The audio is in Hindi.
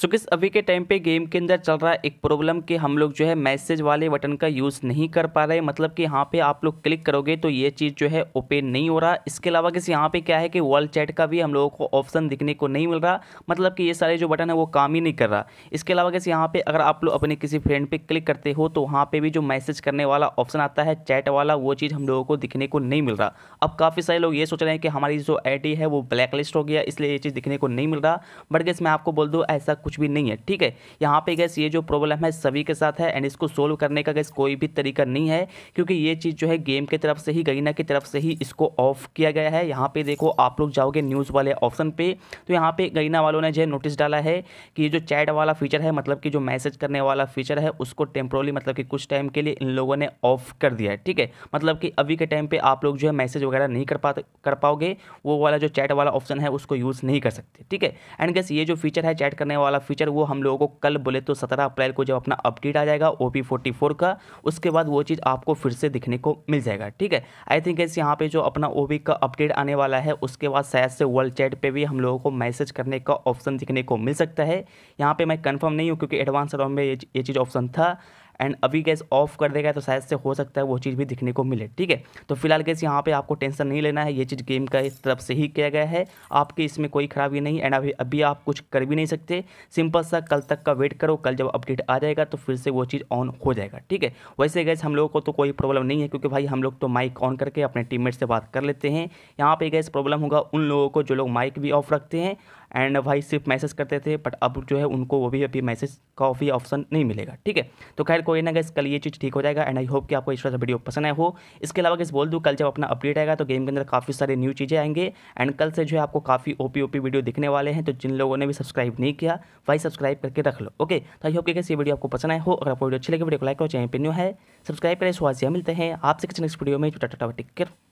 सो किस अभी के टाइम पे गेम के अंदर चल रहा है एक प्रॉब्लम कि हम लोग जो है मैसेज वाले बटन का यूज़ नहीं कर पा रहे मतलब कि यहाँ पे आप लोग क्लिक करोगे तो ये चीज़ जो है ओपन नहीं हो रहा इसके अलावा किसी यहाँ पे क्या है कि वॉल चैट का भी हम लोगों को ऑप्शन दिखने को नहीं मिल रहा मतलब कि ये सारे जो बटन है वो काम ही नहीं कर रहा इसके अलावा किसी यहाँ पर अगर आप लोग अपने किसी फ्रेंड पर क्लिक करते हो तो वहाँ पर भी जो मैसेज करने वाला ऑप्शन आता है चैट वाला वो चीज़ हम लोगों को दिखने को नहीं मिल रहा अब काफ़ी सारे लोग ये सोच रहे हैं कि हमारी जो आई है वो ब्लैक लिस्ट हो गया इसलिए ये चीज़ दिखने को नहीं मिल रहा बट गैस मैं आपको बोल दूँ ऐसा कुछ भी नहीं है ठीक है यहाँ पे गैस ये जो प्रॉब्लम है सभी के साथ है एंड इसको सोल्व करने का गैस कोई भी तरीका नहीं है क्योंकि ये चीज़ जो है गेम की तरफ से ही गरीना की तरफ से ही इसको ऑफ किया गया है यहाँ पे देखो आप लोग जाओगे न्यूज़ वाले ऑप्शन पर तो यहाँ पर गरीना वालों ने जो है नोटिस डाला है कि ये जो चैट वाला फीचर है मतलब कि जो मैसेज करने वाला फीचर है उसको टेम्प्रोली मतलब कि कुछ टाइम के लिए इन लोगों ने ऑफ कर दिया है ठीक है मतलब कि अभी के टाइम पर आप लोग जो है मैसेज वगैरह नहीं कर पा कर पाओगे वो वाला जो चैट वाला ऑप्शन है उसको यूज़ नहीं कर सकते ठीक है एंड गैस ये जो फीचर है चैट करने वाला वाला फीचर वो हम लोगों को कल बोले तो सत्रह अप्रैल को जब अपना अपडेट आ जाएगा ओ फोर्टी फोर का उसके बाद वो चीज़ आपको फिर से दिखने को मिल जाएगा ठीक है आई थिंक इस यहाँ पे जो अपना ओ का अपडेट आने वाला है उसके बाद शायद से वर्ल्ड चैट पर भी हम लोगों को मैसेज करने का ऑप्शन दिखने को मिल सकता है यहाँ पर मैं कन्फर्म नहीं हूँ क्योंकि एडवांस राउंड में ये चीज़ ऑप्शन था एंड अभी गैस ऑफ कर देगा तो शायद से हो सकता है वो चीज़ भी दिखने को मिले ठीक है तो फिलहाल गैस यहाँ पे आपको टेंशन नहीं लेना है ये चीज़ गेम का इस तरफ से ही किया गया है आपके इसमें कोई खराबी नहीं एंड अभी अभी आप कुछ कर भी नहीं सकते सिंपल सा कल तक का वेट करो कल जब अपडेट आ जाएगा तो फिर से वो चीज़ ऑन हो जाएगा ठीक है वैसे गैस हम लोगों को तो कोई प्रॉब्लम नहीं है क्योंकि भाई हम लोग तो माइक ऑन करके अपने टीम से बात कर लेते हैं यहाँ पर गैस प्रॉब्लम होगा उन लोगों को जो लोग माइक भी ऑफ रखते हैं एंड भाई सिर्फ मैसेज करते थे बट अब जो है उनको वो भी अभी मैसेज का भी ऑप्शन नहीं मिलेगा ठीक है तो खैर कोई ना गैस कल ये चीज़ ठीक हो जाएगा एंड आई होप कि आपको इस तरह से वीडियो पसंद आया हो इसके अलावा गैस बोल दूँ कल जब अपना अपडेट आएगा तो गेम के अंदर काफ़ी सारे न्यू चीज़ें आएंगे एंड कल से जो है आपको काफ़ी ओ पी वीडियो दिखने वाले हैं तो जिन लोगों ने भी सब्सक्राइब नहीं किया भाई सब्सक्राइब करके रख लो ओके तो आई होप कि गैस ये वीडियो आपको पसंद आया हो अगर आपको वीडियो अच्छी लगे वीडियो को लाइक करो चैनल पे न्यू है सब्सक्राइब करें स्वाजिया मिलते हैं आपसे किसी नेक्स्ट वीडियो में टाटा टिक केयर